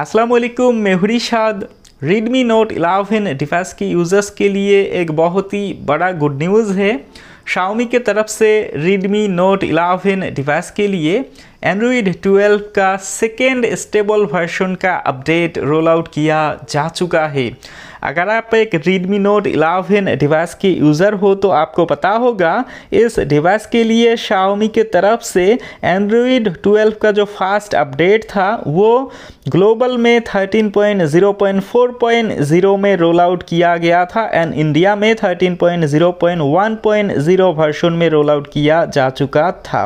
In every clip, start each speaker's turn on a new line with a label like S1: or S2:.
S1: असलम मैं शाद Redmi Note 11 device के यूज़र्स के लिए एक बहुत ही बड़ा गुड न्यूज़ है Xiaomi के तरफ से Redmi Note 11 डिवाइस के लिए एंड्रॉइड 12 का सेकेंड स्टेबल वर्जन का अपडेट रोल आउट किया जा चुका है अगर आप एक Redmi Note 11 डिवाइस के यूज़र हो तो आपको पता होगा इस डिवाइस के लिए Xiaomi के तरफ से Android 12 का जो फास्ट अपडेट था वो ग्लोबल में 13.0.4.0 में रोल आउट किया गया था एंड इंडिया में 13.0.1.0 वर्जन में रोल आउट किया जा चुका था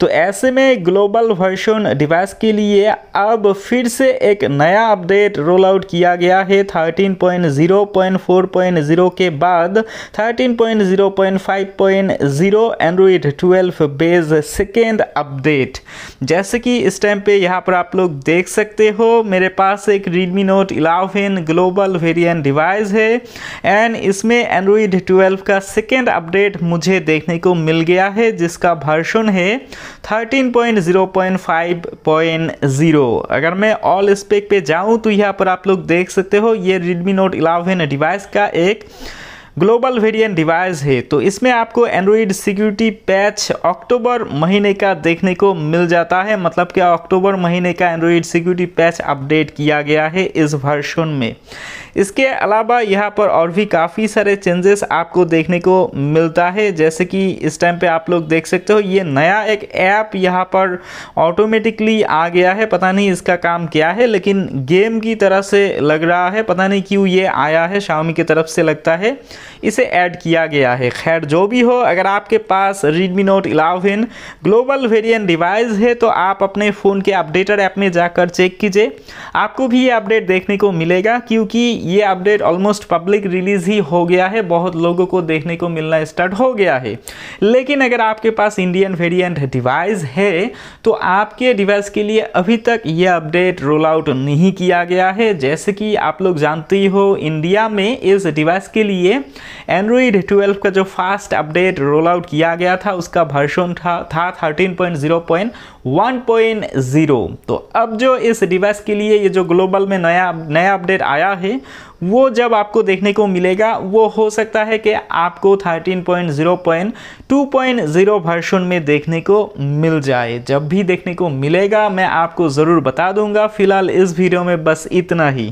S1: तो ऐसे में ग्लोबल ग्लोबल वर्शन डिवाइस के लिए अब फिर से एक नया अपडेट रोल आउट किया गया है 13.0.4.0 के बाद 13.0.5.0 एंड्रॉइड 12 बेज सेकेंड अपडेट जैसे कि इस टाइम पे यहाँ पर आप लोग देख सकते हो मेरे पास एक Redmi note 11 global variant device है एंड इसमें एंड्रॉइड 12 का सेकेंड अपडेट मुझे देखने को मिल गया है जिसका वर्षन है 13.0 0.5.0 अगर मैं ऑल स्पेक पे जाऊं तो यहाँ पर आप लोग देख सकते हो ये रेडमी नोट 11 डिवाइस का एक ग्लोबल वेरिएंट डिवाइस है तो इसमें आपको एंड्रॉइड सिक्योरिटी पैच अक्टूबर महीने का देखने को मिल जाता है मतलब कि अक्टूबर महीने का एंड्रॉइड सिक्योरिटी पैच अपडेट किया गया है इस वर्षन में इसके अलावा यहाँ पर और भी काफ़ी सारे चेंजेस आपको देखने को मिलता है जैसे कि इस टाइम पे आप लोग देख सकते हो ये नया एक ऐप यहाँ पर ऑटोमेटिकली आ गया है पता नहीं इसका काम क्या है लेकिन गेम की तरह से लग रहा है पता नहीं क्यों ये आया है शाओमी की तरफ से लगता है इसे ऐड किया गया है खैर जो भी हो अगर आपके पास Redmi Note 11 global variant device है तो आप अपने फ़ोन के अपडेटर ऐप में जाकर चेक कीजिए आपको भी ये अपडेट देखने को मिलेगा क्योंकि ये अपडेट ऑलमोस्ट पब्लिक रिलीज़ ही हो गया है बहुत लोगों को देखने को मिलना स्टार्ट हो गया है लेकिन अगर आपके पास इंडियन वेरियंट डिवाइस है तो आपके डिवाइस के लिए अभी तक ये अपडेट रोल आउट नहीं किया गया है जैसे कि आप लोग जानते ही हो इंडिया में इस डिवाइस के लिए एंड्रॉयड 12 का जो फास्ट अपडेट रोल आउट किया गया था उसका वर्षन था था 13.0.1.0 तो अब जो इस डिवाइस के लिए ये जो ग्लोबल में नया नया अपडेट आया है वो जब आपको देखने को मिलेगा वो हो सकता है कि आपको 13.0.2.0 वर्षन में देखने को मिल जाए जब भी देखने को मिलेगा मैं आपको ज़रूर बता दूंगा फिलहाल इस वीडियो में बस इतना ही